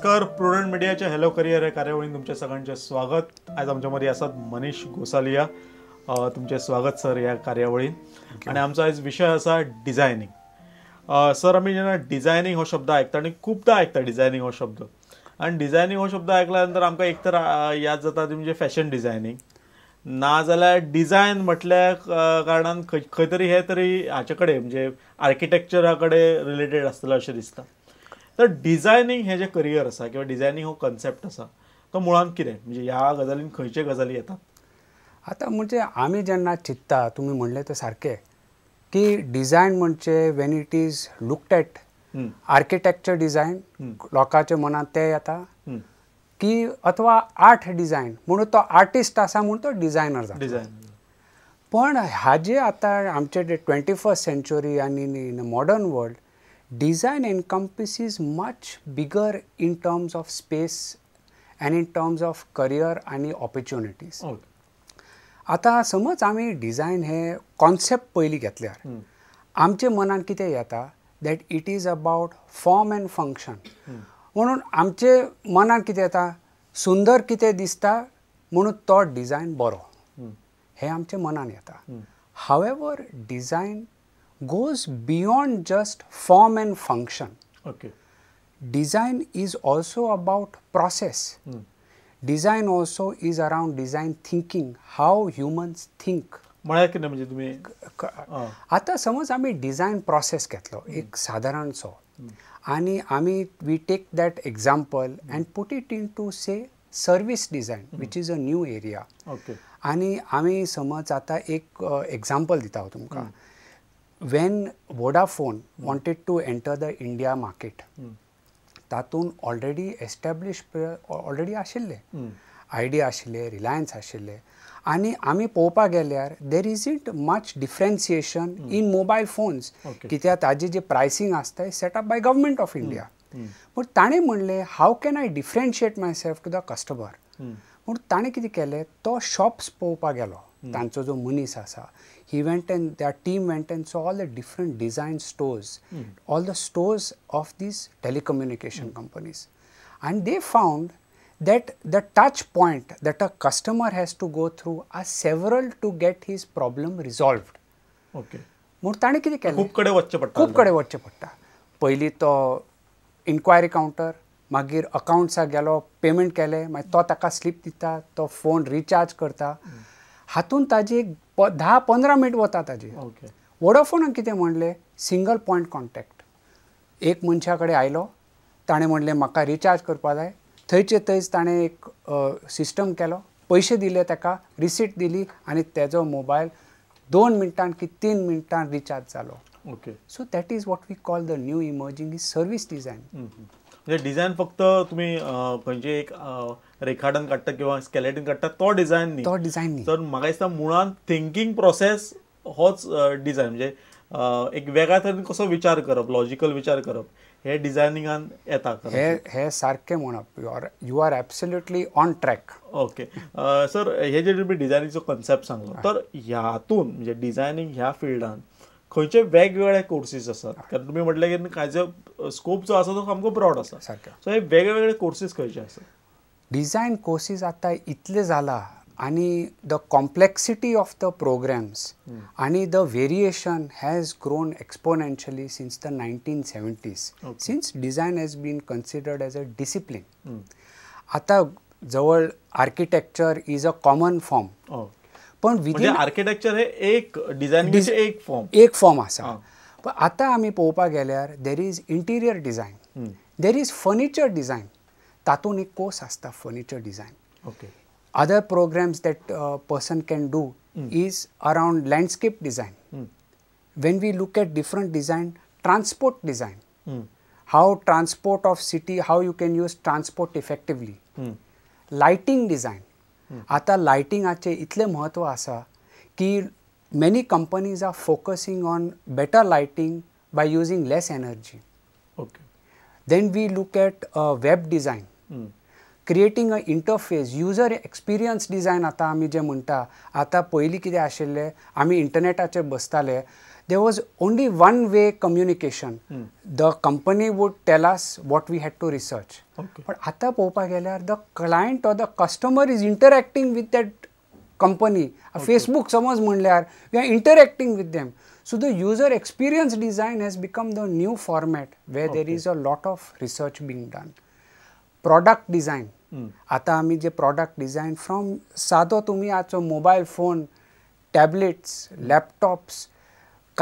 नमस्कार प्रुडंट मीडियाच्या hello career या कार्यावळीत तुमच्या सगळ्यांचे स्वागत आज आमच्यामध्ये असतात मनीष गोसालिया तुमचे स्वागत सर या कार्यावळीत आणि आमचा आज विषय असा डिझायनिंग सर आम्ही जेन्ना डिझायनिंग हो शब्द ऐकता आणि खूपदा ऐकता डिझायनिंग हो शब्द आणि डिझायनिंग हो शब्द ऐकल्यानंतर आमकां एकतर याद जाता ती म्हणजे फॅशन डिझायनिंग ना जाल्यार डिझायन म्हटल्या कारणान खंय तरी हे तरी हाचे कडेन म्हणजे आर्किटेक्चरा कडेन रिलेटेड असतलं अशें दिसता तर डिझायनिंग हे जे करियर असा किंवा डिझायनिंग हो कन्सेप्ट असा तो मुळांत कितें म्हणजे ह्या गजालीन खंयचे गजाली येतात आता म्हणजे आम्ही जेन्ना चित्ता तुम्ही म्हणलें तें सारखे की डिझायन म्हणजे when it is looked at architecture design लोकांच्या मनात ते येतात की अथवा आर्ट डिझायन म्हणून तो आर्टिस्ट असा म्हणून तो डिझायनर डिझायन पण हा जे आता आमचे ट्वेंटी फर्स्ट सेंच्युरी आणि in modern world design encompasses much bigger in terms of space and in terms of career आणि opportunities. Okay. हो. आता समज आम्ही डिझाईन हे कॉन्सेप्ट पयलीं घेतल्यार आमचे मनांत कितें येता that it is about form and function म्हणून आमचे मनांत कितें येता सुंदर कितें दिसता म्हणून तो डिझायन बरो हे आमच्या मनान येता however design goes beyond just form and function design is also is process design also is humans think. Thinking how humans think आता आम्ही डिझाईन प्रोसेस घेतलो एक साधारणसो hmm. आणि we take that example and put it in to say service design which is a new area okay आणि आम्ही समज आता एक एक्झांपल देत तुमक hmm. When Vodafone wanted to enter the India market तातूंत ऑलरेडी एस्टेब्लीश ऑलरेडी आशिल्ले Idea hmm. आशिल्ले रिलायन्स आशिल्ले आनी आमी पळोवपाक गेल्यार there is it much differentiation in mobile phones कित्याक ताजी जे प्रायसींग आसता setup by government of India पूण ताणें म्हणलें how can I differentiate myself to the customer पूण ताणें कितें केलें तो शॉप्स पळोवपाक गेलो hmm. तांचो जो मनीस आसा he went and their team went and saw all the different design stores, mm. all the stores of these telecommunication mm. companies. And they found that the touch point that a customer has to go through are several to get his problem resolved. Okay. inquiry counter. कितें केलें खूब कडेन वचचें पडटा खूब कडेन वचचें पडटा to तो इन्क्वायरी कावंटर मागीर अकावंट्साक गेलो पेमेंट केलें मागीर तो ताका स्लीप दिता तो फोन रिचार्ज करता हातूंत ताजी एक दहा पंधरा मिनट वता ताजी ओके वडाफोन कितें म्हणलें सिंगल पॉईंट कॉन्टेक्ट एक मनशाकडे कडेन आयलो ताणें म्हणलें म्हाका रिचार्ज करपा जाय थंयचे थंयच ताणें एक सिस्टम केलो पयशे दिले ताका रिसीट दिली आनी तेजो मोबायल दोन मिनटान की तीन मिनटान रिचार्ज जालो okay so that is what we call the new emerging is service design म्हणजे डिझाईन फक्त तुम्ही म्हणजे एक रेखाटन काढता किंवा स्केलेटन काढता तो डिझायन न्ही तो डिझायन तर म्हाका दिसता मुळान थिंकींग प्रोसेस होच डिझायन म्हणजे एक वेगळ्या तरेन कसं विचार करप लॉजिकल विचार करप हे डिझायनिंगान येता हे हे सारकें म्हणप you are you are absolutely on track okay sir हे जे तुम्ही डिझायनिंगचं कॉन्सेप्ट सांगलो तर ह्यातून म्हणजे डिझायनिंग ह्या फील्डात खंयचे वेगवेगळे कोर्सीस आसात कारण तुमी म्हटले की हाजो स्कोप जो आसा तो सामको ब्रॉड आसा सो हे वेगवेगळे कोर्सीस खंयचे आसात डिझायन कोर्सीस आतां इतले जाला आनी the complexity of the programs आनी the variation has grown exponentially since the nineteen seventies since design has been considered as a discipline आतां जवळ architecture is a common form पण विदिन म्हणजे आर्किटेक्चर हे एक डिझाईन म्हणजे एक फॉर्म एक फॉर्म असा पण आता आम्ही पळोवपाक गेल्यार there is interior design there is furniture design तातूंत एक कोर्स असता furniture design okay other programs that person can do is around landscape design when we look at different design transport design how transport of city how you can use transport effectively lighting design आतां आचे इतले महत्व आसा की many companies are focusing on better lighting by using less energy okay then we look at web web creating a interface user experience design आता आम्ही जे म्हणटा आता पयलीं कितें आशिल्लें आमी इंटरनेटाचेर बसताले there was only one way communication. Mm. The company would tell us what we had to research. Okay. But the client or the customer is interacting with that company. Okay. Facebook we are interacting with them. So the user experience design has become the new format where okay. there is a lot of research being done. Product design. Ata ami je product design from sado तुम्ही acho mobile phone, tablets, laptops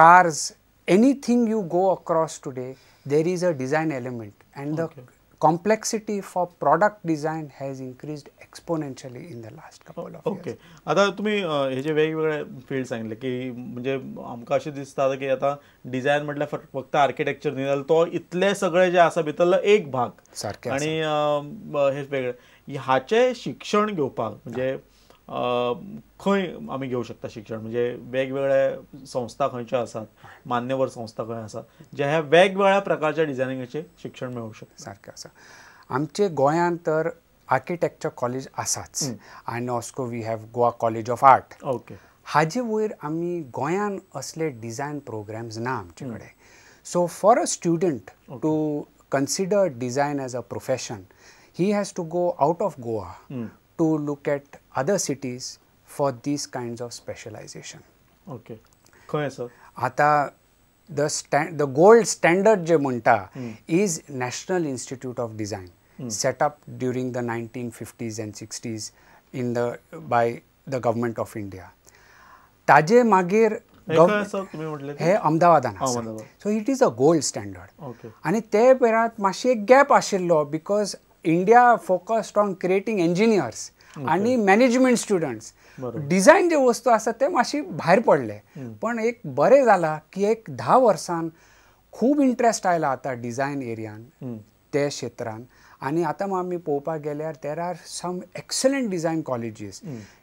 cars, anything you go across today, there is a design element and okay. the complexity for product design has increased exponentially in the last couple of okay. आता तुम्ही हे जे वेगवेगळे field सांगितले की म्हणजे आमकां असे दिसता की आता डिझायन म्हटल्यार फक्त आर्किटेक्चर न्ही तो इतले सगळे जे आसा भितरलो एक भाग सारकें आनी हे वेगळे ह्याचे शिक्षण घेवपाक म्हणजे खंय आमी घेऊ शकता शिक्षण म्हणजे वेगवेगळे संस्था खंयच्यो असतात मान्यवर संस्था खंय आसात जे ह्या वेगवेगळ्या प्रकारच्या डिझायनिंगाचे शिक्षण मिळू शकता सारखे आसा आमचे गोंयांत तर आर्किटेक्चर कॉलेज आसाच आणि ऑस्को we have Goa college of art okay हाजे वयर आमी गोंयान असले डिझायन प्रोग्राम्स ना आमचे कडेन so for a student to consider design as a profession he has to go out of Goa to look at other cities for these kinds of specialization okay kho sir ata the the gold standard je munta is national institute of design set up during the 1950s and 60s in the by the government of india taje magir sir tumhi mhanle he so it is a gold standard okay ani te parat mashi gap because India focused on creating engineers आणि management students design जे वस्तू असतात ते मातशी बाहेर पडले पण एक बरे झाला की एक दहा वर्सान खूप इंटरेस्ट आयला आता डिझाईन एरियान त्या क्षेत्रान आणि आता आमी पळोवपाक गेल्यार there are some excellent design colleges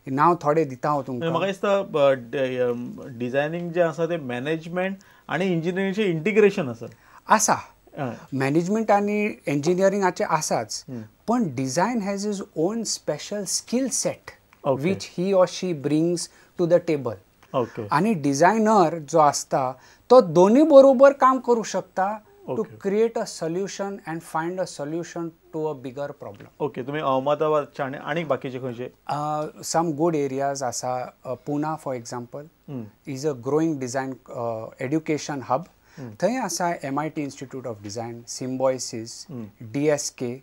नाव थोडे दिता हांव तुमकां म्हणजे म्हाका दिसता डिझायनींग जे आसा ते मॅनेजमेंट आनी इंजिनियरिंगचें इंटिग्रेशन आसा आसा मॅनेजमेंट आनी इंजिनियरिंगाचे आसाच पण design has is own special skill set which he or she brings to the table आणि डिझायनर जो असता तो दोन्ही बरोबर काम करू शकता to create a solution and find a solution to a bigger problem okay तुम्ही अहमदाबादच्या आणि आणि बाकीचे खंयचे सम गुड एरियाज आसा Pune for example is a growing design education hub थंय आसा M I T institute of design Symbiosis D S K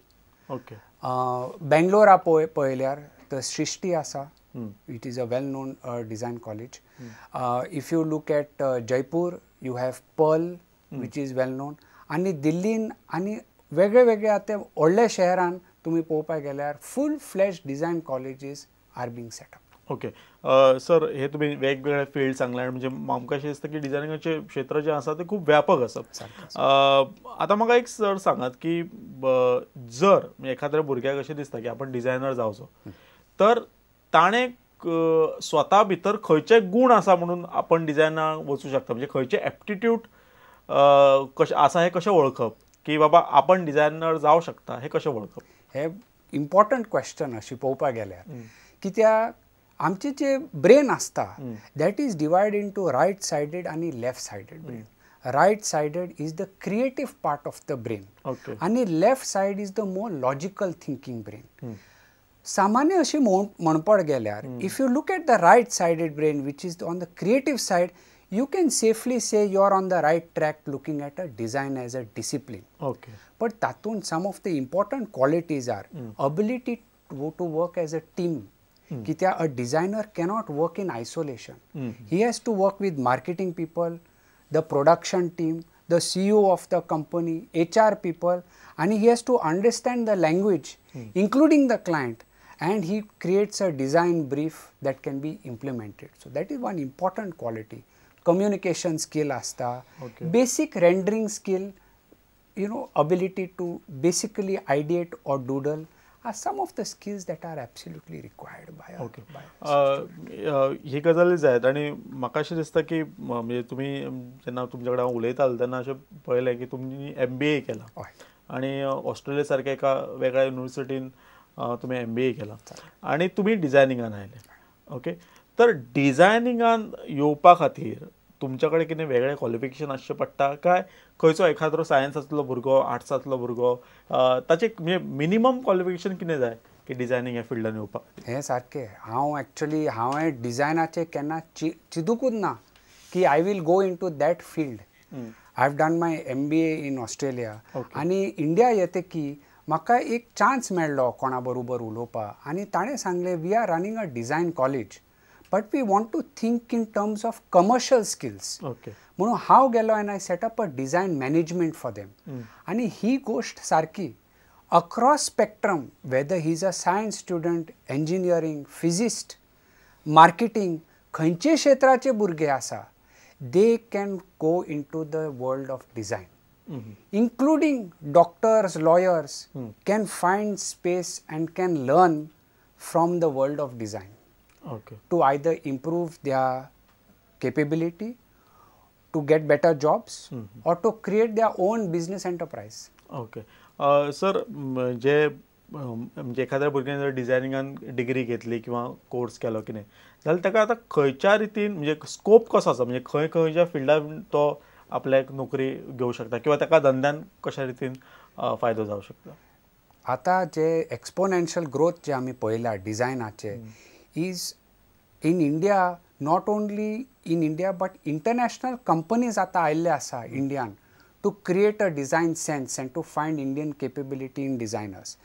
okay बेंगलोरा पळय पळयल्यार द सृश्टी आसा it is a well known design college if you look at Jaipur you have Pearl which is well known आनी दिल्लीन आनी वेगळे वेगळे आतां व्हडल्या शहरान तुमी पळोवपाक गेल्यार full fledged design colleges are being set okay sir हे तुम्ही वेगवेगळे फील्ड सांगले म्हणजे आमकां दिसता की डिझायनिंगचे क्षेत्र जे असतात ते खूप व्यापक असत आता म्हाका एक सर सांगत की जर एखाद्या भुरग्याक अशें दिसता की आपण डिझायनर जावचो तर ताणे स्वतः भितर खंयचे गुण असा म्हणून आपण डिझायनर वचू शकता म्हणजे खंयचे एप्टिट्यूड कशें आसा हें कशें वळखप की बाबा आपण डिझायनर जाऊ शकता हे कशें वळखप हे इम्पॉर्टंट क्वेश्चन अशी पळोवपाक की त्या आमचे जे ब्रेन आसता that is divided into two right आणि left sided brain right sided is the creative part of the brain आणि left side is the more logical thinking brain सामान्य असे म्हणपड गेल्यार if you look at the right sided brain which is on the creative side you can safely say you are on the right track looking at a design as a discipline okay but तातून some of the important qualities are ability to work as a team mm. a designer cannot work in isolation. Hmm. He has to work with marketing people, the production team, the CEO of the company, HR people, and he has to understand the language, hmm. including the client, and he creates a design brief that can be implemented. So that is one important quality. Communication skill asta, okay. basic rendering skill, you know, ability to basically ideate or doodle. are some of the skills that are absolutely required by our, okay. by uh, uh, हे गजाली जायत आनी म्हाका अशें दिसता की म्हणजे तुमी जेन्ना तुमच्या कडेन हांव उलयतालो तेन्ना अशें पळयलें की तुमी एम बी ए केलां आनी ऑस्ट्रेलिया सारक्या एका वेगळ्या युनिवर्सिटीन तुमी एम बी ए केला आनी तुमी डिझायनिंगान आयले ओके तर डिझायनिंगान येवपा खातीर तुमच्याकडे कितें वेगळे क्वालिफिकेशन आसचें पडटा काय खंयचो एखादो सायन्सांतलो भुरगो आर्ट्सांतलो भुरगो ताचे म्हणजे मिनिमम क्वालिफिकेशन कितें जाय की डिझायनींग ह्या फिल्डान येवपाक हें सारकें हांव एक्चुली हांवें डिझायनाचे केन्ना चि चिदुकूच ना की I will go into that field I have done my M B A in Australia आणि इंडिया येते की म्हाका एक चान्स मेळ्ळो कोणा बरोबर उलोवपा आणि ताणें सांगले we are running a design college but we want to think in terms of commercial skills. Okay. How Gallo and I set up a design management for them. Mm. And he ghost Sarki across spectrum, whether he's a science student, engineering, physicist, marketing, they can go into the world of design. Mm-hmm. Including doctors, lawyers hmm. can find space and can learn from the world of design. okay. to either improve their capability, to get better jobs, mm -hmm. or to create their own business enterprise. Okay. Uh, sir, mm, जे म्हणजे एखाद्या भुरग्यान जर डिझायनिंगान degree घेतली किंवा course केलो की नाही जाल्यार ताका आतां खंयच्या रितीन म्हणजे स्कोप कसो आसा म्हणजे खंय खंयच्या फिल्डान तो आपल्याक नोकरी घेवंक शकता किंवा ताका धंद्यान कशा रितीन फायदो जावंक शकता आतां जे एक्सपोनेन्शियल ग्रोथ जे आमी पळयला डिझायनाचे is in India not only in India but international companies आता आयिल्ले आसा इंडियान to create a design sense and to find Indian capability in designers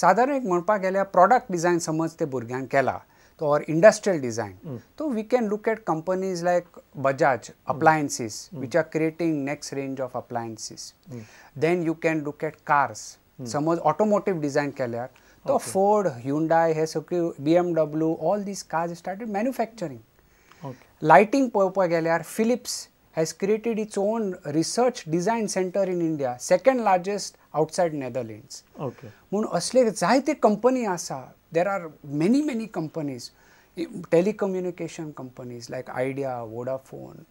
साधारण एक म्हणपाक गेल्यार प्रॉडक्ट डिझायन समज ते भुरग्यांक केला तो ऑर इंडस्ट्रियल डिझायन तो we can look at companies like Bajaj appliances which are creating next range of appliances then you can look at at cars समज ऑटोमोटीव डिझायन केल्यार Okay. Ford, Hyundai, Hesuki, BMW, all these cars started manufacturing. Okay. Lighting purpose गेल्यावर Philips has created its own research design center in India, second largest outside Netherlands. Okay. म्हणून असले जायते company आसा there are many many companies telecommunication companies like idea vodafone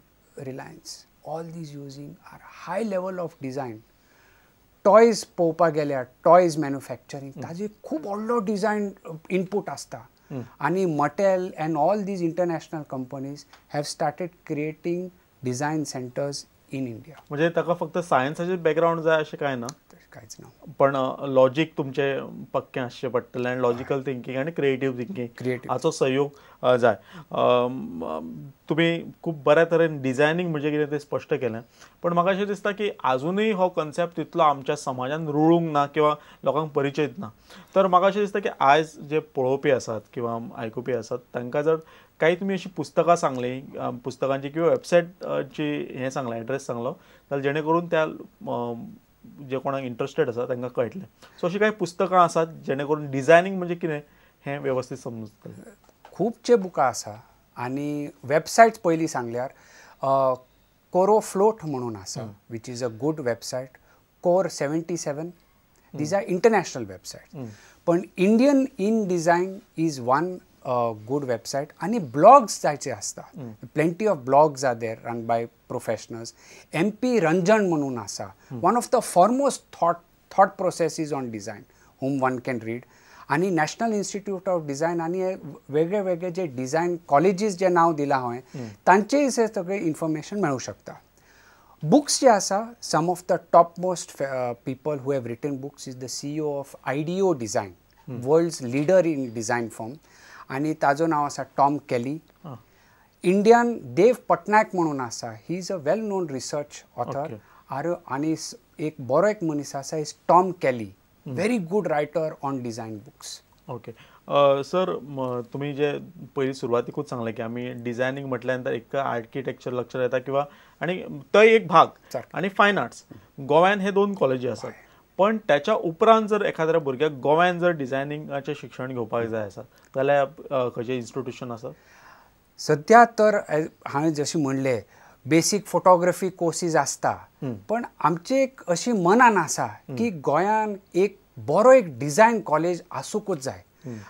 reliance all these using are high level of design toys पोवपाक गेल्यार toys manufacturing ताजे खूब व्हडलो design input आसता आनी Mattel and all these international companies have started creating design centres in India म्हणजे ताका फक्त सायन्साचे बॅकग्रावंड जाय अशें काय ना कांयच ना पण लॉजिक तुमचे पक्के आसचें पडटलें आनी लॉजिकल थिंकिंग आणि क्रिएटिव्ह थिंकिंग क्रिएटिव्ह हाचो सहयोग जाय तुम्ही खूप बऱ्या तरेन डिझायनिंग म्हणजे कितें तें स्पश्ट केलें पण म्हाका अशें दिसता की अजूनही हो कन्सेप्ट तितलो आमच्या समाजात रुळूंक ना किंवा लोकांक परिचय ना तर म्हाका अशें दिसता की आज जे पळोवपी असतात किंवा ऐकूपी असतात त्यांना जर काही तुम्ही अशी पुस्तकं सांगली पुस्तकांची किंवा वेबसाईटची हे सांगला ॲड्रेस सांगलो तर जेणेकरून त्या जे कोणाक इंटरेस्टेड आसा तांकां कळटलें सो अशीं कांय पुस्तकां आसात जेणे करून डिजायनींग म्हणजे कितें हें वेवस्थीत समजतलें खुबशे बुकां आसा आनी वेबसायट्स पयलीं सांगल्यार कोरो फ्लोट म्हणून आसा which is a good website core seventy seven these are international website पण Indian in design is one good website आणि ब्लॉग्स जायचे असतात plenty of blogs are there run by professionals M P Ranjan म्हणून आसा one of the foremost thought thought is on design home one can read आणि National Institute of Design आणि वेगळे वेगळे जे डिझाईन कॉलेजीस जे नाव दिला हांवें तांचेय हे सगळें इन्फॉर्मेशन मिळू शकता बुक्स जे असा some of the top most people who have written books is the CEO of IDEO design world leader in design form आणि ताजो नाव आसा टॉम केली इंडियन देव पटनायक म्हणून असा he is a well known research author are आणि एक बरो एक मनीस आसा is Tom Kelley very good writer on design books okay sir तुम्ही जे पयलीं सुरवातीकूच सांगलें की आम्ही डिझायनिंग म्हटल्यानंतर एक आर्किटेक्चर लक्षात येतात किंवा आणि तो एक भाग आणि फायन आर्ट्स गोंयान हे दोन कॉलेजी असतात पण त्याच्या उपरांत जर एखाद्या भुरग्याक गोव्यान जर डिझायनिंगाचे शिक्षण घेवपाक जाय आसा जाल्यार खंयचें इन्स्टिट्युशन आसा सद्या तर हांवें जशें म्हणलें बेसीक फोटोग्राफी कोर्सीस आसता पण आमचे एक अशी मनान आसा की गोंयान एक बरो एक डिझायन कॉलेज आसूंकूच जाय